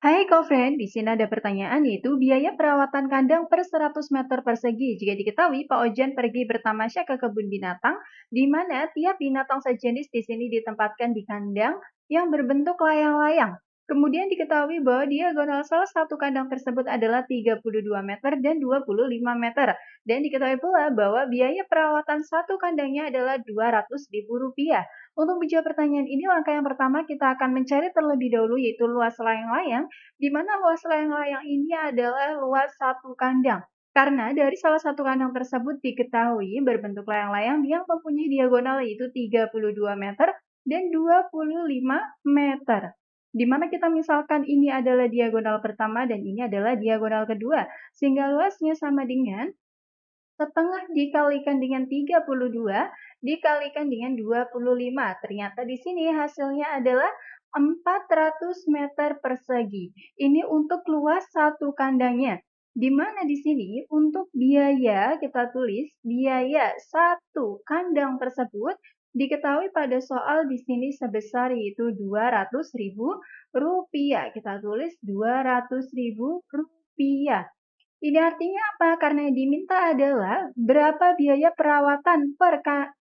Hai kau friend di sini ada pertanyaan yaitu biaya perawatan kandang per 100 meter persegi. Jika diketahui Pak Ojan pergi bertamasya ke kebun binatang, di mana tiap binatang sejenis di sini ditempatkan di kandang yang berbentuk layang-layang. Kemudian diketahui bahwa diagonal salah satu kandang tersebut adalah 32 meter dan 25 meter. Dan diketahui pula bahwa biaya perawatan satu kandangnya adalah 200 ribu rupiah. Untuk menjawab pertanyaan ini, langkah yang pertama kita akan mencari terlebih dahulu yaitu luas layang-layang, di mana luas layang-layang ini adalah luas satu kandang. Karena dari salah satu kandang tersebut diketahui berbentuk layang-layang yang mempunyai diagonal yaitu 32 meter dan 25 meter. Di mana kita misalkan ini adalah diagonal pertama dan ini adalah diagonal kedua, sehingga luasnya sama dengan setengah dikalikan dengan 32 dikalikan dengan 25. Ternyata di sini hasilnya adalah 400 meter persegi. Ini untuk luas satu kandangnya. Di mana di sini untuk biaya kita tulis biaya satu kandang tersebut diketahui pada soal di sini sebesar yaitu 200.000 rupiah. Kita tulis 200.000 rupiah. Ini artinya apa? Karena yang diminta adalah berapa biaya perawatan per 100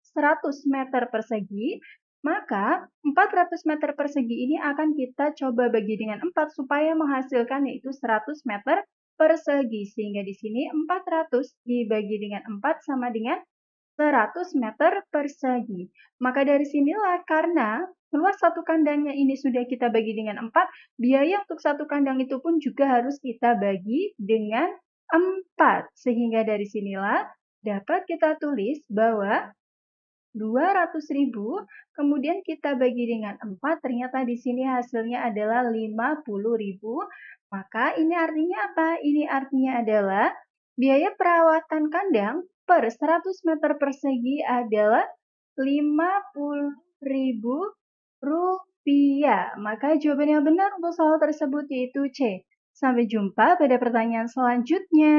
meter persegi, maka 400 meter persegi ini akan kita coba bagi dengan 4 supaya menghasilkan yaitu 100 meter persegi. Sehingga di sini 400 dibagi dengan 4 sama dengan 100 meter persegi. Maka dari sinilah karena luas satu kandangnya ini sudah kita bagi dengan 4, biaya untuk satu kandang itu pun juga harus kita bagi dengan 4. Sehingga dari sinilah dapat kita tulis bahwa 200.000 kemudian kita bagi dengan 4 ternyata di sini hasilnya adalah 50.000 maka ini artinya apa? Ini artinya adalah biaya perawatan kandang per 100 meter persegi adalah 50.000 rupiah. Maka jawaban yang benar untuk soal tersebut yaitu C. Sampai jumpa pada pertanyaan selanjutnya.